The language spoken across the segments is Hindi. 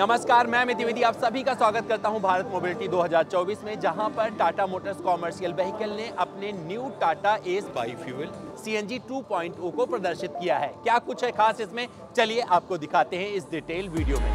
नमस्कार मैं अमित द्विवेदी आप सभी का स्वागत करता हूं भारत मोबिलिटी 2024 में जहां पर टाटा मोटर्स कॉमर्शियल व्हीकल ने अपने new Tata ace bi fuel C 2.0 को प्रदर्शित किया है क्या कुछ है खास इसमें चलिए आपको दिखाते हैं इस डिटेल वीडियो में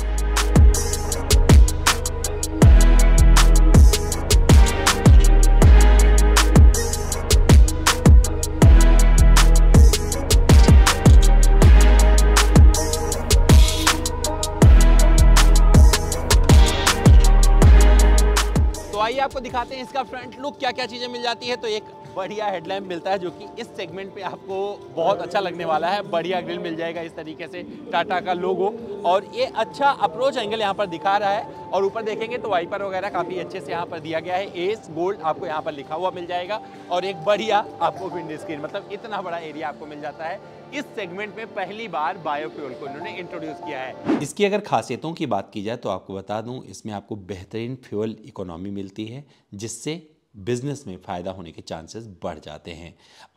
आइए आपको दिखाते हैं इसका फ्रंट लुक क्या क्या चीज़ें मिल जाती है तो एक बढ़िया हेडलैम्प मिलता है जो कि इस सेगमेंट पे आपको बहुत अच्छा लगने वाला है बढ़िया ग्रिल मिल जाएगा इस तरीके से टाटा का लोगो और ये अच्छा अप्रोच एंगल यहाँ पर दिखा रहा है और ऊपर देखेंगे तो वाइपर वगैरह काफ़ी अच्छे से यहाँ पर दिया गया है एस गोल्ड आपको यहाँ पर लिखा हुआ मिल जाएगा और एक बढ़िया आपको विंड स्क्रीन मतलब इतना बड़ा एरिया आपको मिल जाता है इस सेगमेंट में पहली बार बायोफ्यूल को इन्होंने इंट्रोड्यूस किया है इसकी अगर खासियतों की बात की जाए तो आपको बता दूं इसमें आपको बेहतरीन फ्यूल इकोनॉमी मिलती है जिससे बिजनेस में फ़ायदा होने के चांसेस बढ़ जाते हैं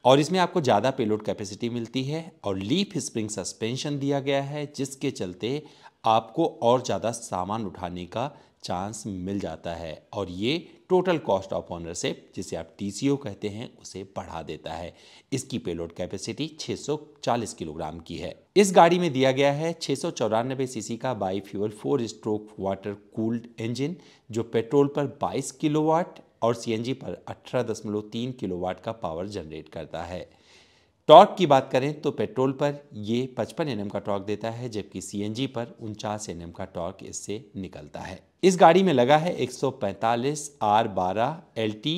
और इसमें आपको ज़्यादा पेलोड कैपेसिटी मिलती है और लीफ स्प्रिंग सस्पेंशन दिया गया है जिसके चलते आपको और ज़्यादा सामान उठाने का चांस मिल जाता है और ये टोटल कॉस्ट ऑफ ऑनरशिप जिसे आप टी कहते हैं उसे बढ़ा देता है इसकी पेलोड कैपेसिटी 640 किलोग्राम की है इस गाड़ी में दिया गया है छः सीसी का by fuel four stroke water cooled engine जो पेट्रोल पर 22 किलोवाट और सीएनजी पर 18.3 किलोवाट का पावर जनरेट करता है टॉर्क की बात करें तो पेट्रोल पर ये 55 एनएम का टॉर्क देता है जबकि सीएनजी पर उनचास एनएम का टॉर्क इससे निकलता है इस गाड़ी में लगा है 145 आर बारह L T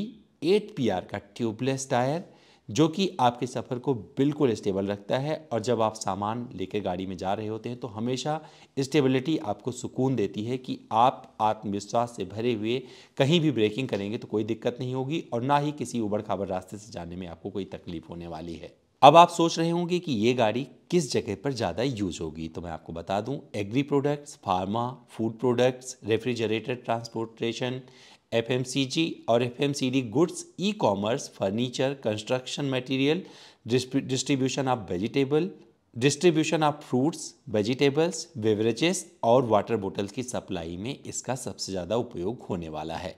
eight P R का ट्यूबलेस टायर जो कि आपके सफ़र को बिल्कुल स्टेबल रखता है और जब आप सामान लेकर गाड़ी में जा रहे होते हैं तो हमेशा स्टेबिलिटी आपको सुकून देती है कि आप आत्मविश्वास से भरे हुए कहीं भी ब्रेकिंग करेंगे तो कोई दिक्कत नहीं होगी और ना ही किसी उबड़ खाबड़ रास्ते से जाने में आपको कोई तकलीफ होने वाली है अब आप सोच रहे होंगे कि ये गाड़ी किस जगह पर ज़्यादा यूज होगी तो मैं आपको बता दूं agri products pharma food products refrigerator transportation FMCG और FMCD goods e commerce furniture construction material distribution of vegetable distribution of fruits vegetables beverages और वाटर बोटल्स की सप्लाई में इसका सबसे ज़्यादा उपयोग होने वाला है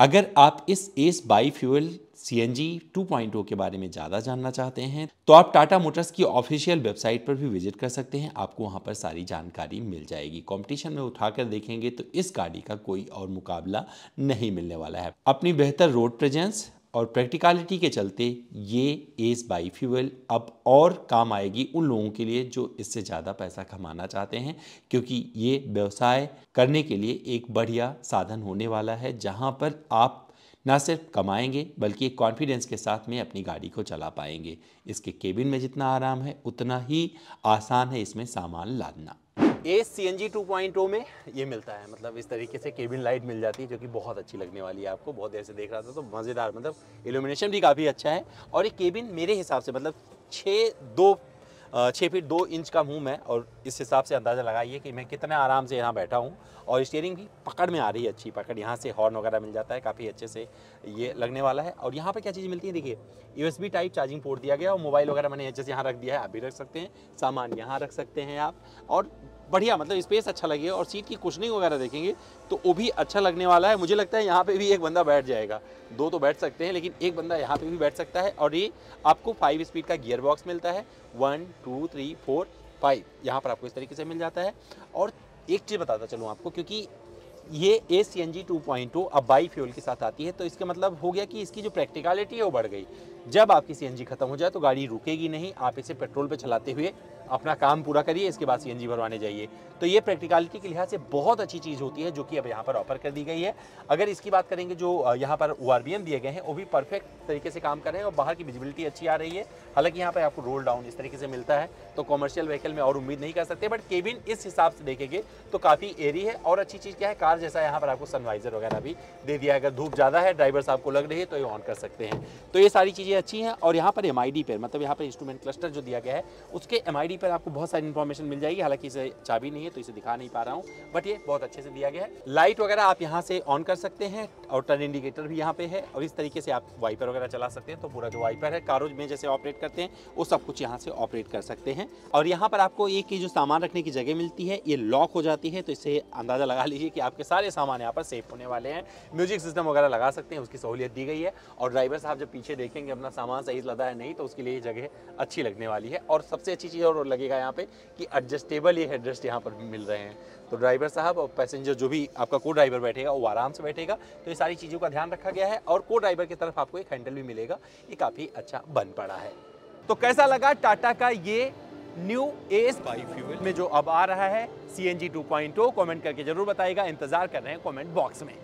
अगर आप इस ace bi fuel C N G two के बारे में ज़्यादा जानना चाहते हैं तो आप टाटा मोटर्स की ऑफिशियल वेबसाइट पर भी विजिट कर सकते हैं आपको वहाँ पर सारी जानकारी मिल जाएगी कंपटीशन में उठाकर देखेंगे तो इस गाड़ी का कोई और मुकाबला नहीं मिलने वाला है अपनी बेहतर रोड प्रेजेंस और प्रैक्टिकलिटी के चलते ये एस बाई फ्यूल अब और काम आएगी उन लोगों के लिए जो इससे ज़्यादा पैसा कमाना चाहते हैं क्योंकि ये व्यवसाय करने के लिए एक बढ़िया साधन होने वाला है जहाँ पर आप ना सिर्फ कमाएंगे बल्कि एक कॉन्फिडेंस के साथ में अपनी गाड़ी को चला पाएंगे इसके केबिन में जितना आराम है उतना ही आसान है इसमें सामान लादना ये C N G two point O में ये मिलता है मतलब इस तरीके से केबिन लाइट मिल जाती है जो कि बहुत अच्छी लगने वाली है आपको बहुत देर से देख रहा था तो मज़ेदार मतलब इल्यूमिनेशन भी काफ़ी अच्छा है और ये केबिन मेरे हिसाब से मतलब छः दो छः फीट दो इंच का हूँ मैं और इस हिसाब से अंदाज़ा लगाइए कि मैं कितना आराम से यहाँ बैठा हूँ और स्टेयरिंग भी पकड़ में आ रही है अच्छी पकड़ यहाँ से हॉर्न वगैरह मिल जाता है काफ़ी अच्छे से ये लगने वाला है और यहाँ पर क्या चीज़ मिलती है देखिए यू टाइप चार्जिंग पोर्ट दिया गया और मोबाइल वगैरह मैंने अच्छे से यहाँ रख दिया है आप भी रख सकते हैं सामान यहाँ रख सकते हैं आप और बढ़िया मतलब स्पेस अच्छा लगेगा और सीट की कुशनिंग वगैरह देखेंगे तो वो भी अच्छा लगने वाला है मुझे लगता है यहाँ पे भी एक बंदा बैठ जाएगा दो तो बैठ सकते हैं लेकिन एक बंदा यहाँ पे भी बैठ सकता है और ये आपको फाइव स्पीड का गियर बॉक्स मिलता है one two three four five यहाँ पर आपको इस तरीके से मिल जाता है और एक चीज़ बताता चलूँ आपको क्योंकि ये A C N G two point two अब बाई फ्यूल के साथ आती है तो इसका मतलब हो गया कि इसकी जो प्रैक्टिकलिटी है वो बढ़ गई जब आपकी सी खत्म हो जाए तो गाड़ी रुकेगी नहीं आप इसे पेट्रोल पे चलाते हुए अपना काम पूरा करिए इसके बाद सी भरवाने जाइए तो ये प्रैक्टिकलिटी के लिहाज से बहुत अच्छी चीज़ होती है जो कि अब यहाँ पर ऑफर कर दी गई है अगर इसकी बात करेंगे जो यहाँ पर ओ दिए गए हैं वो भी परफेक्ट तरीके से काम कर रहे हैं और बाहर की विजिबिलिटी अच्छी आ रही है हालांकि यहाँ पर आपको रोल डाउन इस तरीके से मिलता है तो कॉमर्शियल व्हीकल में और उम्मीद नहीं कर सकते बट केबिन इस हिसाब से देखेंगे तो काफ़ी एरी है और अच्छी चीज़ क्या है कार जैसा यहाँ पर आपको सनवाइजर वगैरह भी दे दिया अगर धूप ज़्यादा है ड्राइवर साहब को लग रही है तो ये ऑन कर सकते हैं तो ये सारी चीज़ें चीज़ें अच्छी हैं और यहाँ पर एम पर मतलब यहाँ पर इंस्ट्रूमेंट क्लस्टर जो दिया गया है उसके एम पर आपको बहुत सारी इन्फॉर्मेशन मिल जाएगी हालांकि इसे चाबी नहीं है तो इसे दिखा नहीं पा रहा हूँ बट ये बहुत अच्छे से दिया गया है लाइट वगैरह आप यहाँ से ऑन कर सकते हैं और टर्न इंडिकेटर भी यहाँ पे है और इस तरीके से आप वाइपर वगैरह चला सकते हैं तो पूरा जो वाइपर है कारोज में जैसे ऑपरेट करते हैं वो सब कुछ यहाँ से ऑपरेट कर सकते हैं और यहाँ पर आपको एक ये जो सामान रखने की जगह मिलती है ये लॉक हो जाती है तो इससे अंदाज़ा लगा लीजिए कि आपके सारे सामान यहाँ पर सेफ होने वाले हैं म्यूजिक सिस्टम वगैरह लगा सकते हैं उसकी सहूलियत दी गई है और ड्राइवर साहब जब पीछे देखेंगे अपना सामान सही लदा है नहीं तो उसके लिए जगह अच्छी लगने वाली है और सबसे अच्छी चीज़ और लगेगा यहाँ पे कि एडजस्टेबल ये हेडरेस्ट यहाँ पर मिल रहे हैं तो ड्राइवर साहब और पैसेंजर जो भी आपका को ड्राइवर बैठेगा वो आराम से बैठेगा तो ये सारी चीज़ों का ध्यान रखा गया है और को ड्राइवर की तरफ आपको एक हैंडल भी मिलेगा ये काफ़ी अच्छा बन पड़ा है तो कैसा लगा टाटा का ये न्यू एस बाई फ्यूल में जो अब आ रहा है C N G two point two comment करके जरूर बताएगा इंतजार कर रहे हैं कॉमेंट बॉक्स में